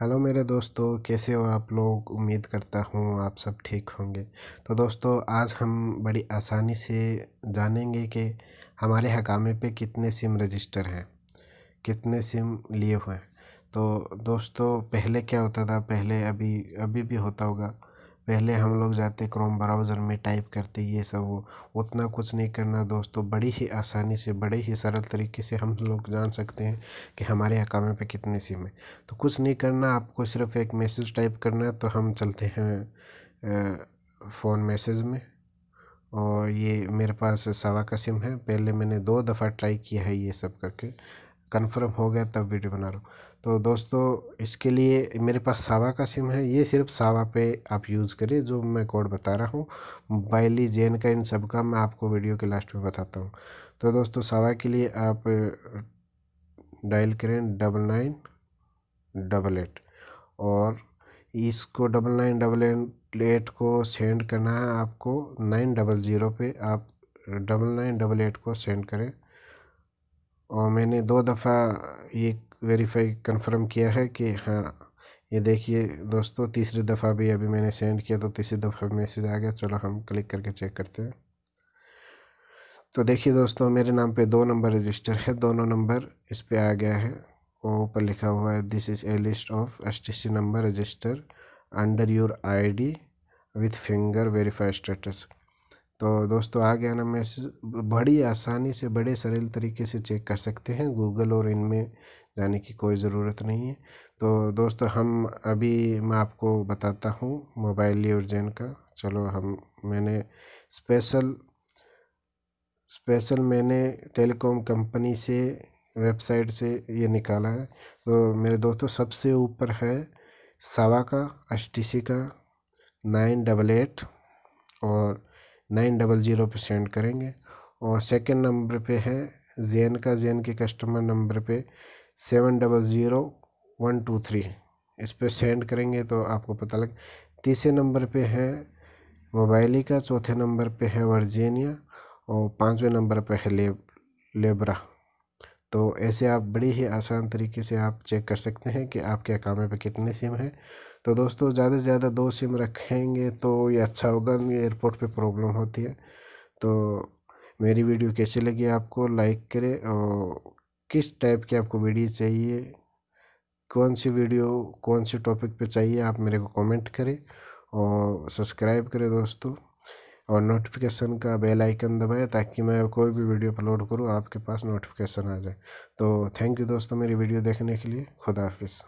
hello मेरे दोस्तों कैसे हो आप लोग उम्मीद करता हूँ आप सब ठीक होंगे तो दोस्तों आज हम बड़ी आसानी से जानेंगे कि हमारे हकामे पे कितने सिम रजिस्टर हैं कितने सिम लिए हुए हैं तो दोस्तों पहले क्या होता था पहले अभी अभी भी होता होगा पहले हम लोग जाते क्रोम ब्राउज़र में टाइप करते ये सब वो उतना कुछ नहीं करना दोस्तों बड़ी ही आसानी से बड़े ही सरल तरीके से हम लोग जान सकते हैं कि हमारे अकाउंट पे कितने सिम है तो कुछ नहीं करना आपको सिर्फ एक मैसेज टाइप करना है तो हम चलते हैं फ़ोन मैसेज में और ये मेरे पास सवा का सिम है पहले मैंने दो दफ़ा ट्राई किया है ये सब करके कंफर्म हो गया तब वीडियो बना रहा हूँ तो दोस्तों इसके लिए मेरे पास सावा का सिम है ये सिर्फ सावा पे आप यूज़ करिए जो मैं कोड बता रहा हूँ मोबाइली जेन का इन सब का मैं आपको वीडियो के लास्ट में बताता हूँ तो दोस्तों सावा के लिए आप डायल करें डबल नाइन डबल एट और इसको डबल नाइन डबल एट को सेंड करना है आपको नाइन डबल ज़ीरो पर आप डबल नाइन डबल एट को सेंड करें और मैंने दो दफ़ा ये वेरीफाई कंफर्म किया है कि हाँ ये देखिए दोस्तों तीसरी दफ़ा भी अभी मैंने सेंड किया तो तीसरी दफ़ा मैसेज आ गया चलो हम क्लिक करके चेक करते हैं तो देखिए दोस्तों मेरे नाम पे दो नंबर रजिस्टर है दोनों नंबर इस पर आ गया है वो ऊपर लिखा हुआ है this is a list of S T C number register under your I D with finger verify status तो दोस्तों आ गया ना मैसेज बड़ी आसानी से बड़े सरल तरीके से चेक कर सकते हैं गूगल और इनमें जाने की कोई ज़रूरत नहीं है तो दोस्तों हम अभी मैं आपको बताता हूँ मोबाइल यूर्जन का चलो हम मैंने स्पेशल स्पेशल मैंने टेलीकॉम कंपनी से वेबसाइट से ये निकाला है तो मेरे दोस्तों सबसे ऊपर है सवा का एस का नाइन डबल एट और नाइन डबल ज़ीरो पर सेंड करेंगे और सेकंड नंबर पे है जैन का जैन के कस्टमर नंबर पे seven double zero one two three इस पर सेंड करेंगे तो आपको पता लग तीसरे नंबर पे है मोबाइली का चौथे नंबर पे है वर्जीनिया और पाँचवें नंबर पे है लेब लेबरा तो ऐसे आप बड़ी ही आसान तरीके से आप चेक कर सकते हैं कि आपके अकामे पे कितने सिम हैं तो दोस्तों ज़्यादा से ज़्यादा दो सिम रखेंगे तो ये अच्छा होगा नहीं एयरपोर्ट पे प्रॉब्लम होती है तो मेरी वीडियो कैसी लगी आपको लाइक करें और किस टाइप की आपको वीडियो चाहिए कौन सी वीडियो कौन से टॉपिक पे चाहिए आप मेरे को कमेंट करें और सब्सक्राइब करें दोस्तों और नोटिफिकेशन का बेल आइकन दबाएं ताकि मैं कोई भी वीडियो अपलोड करूँ आपके पास नोटिफिकेशन आ जाए तो थैंक यू दोस्तों मेरी वीडियो देखने के लिए खुदा हाफिज़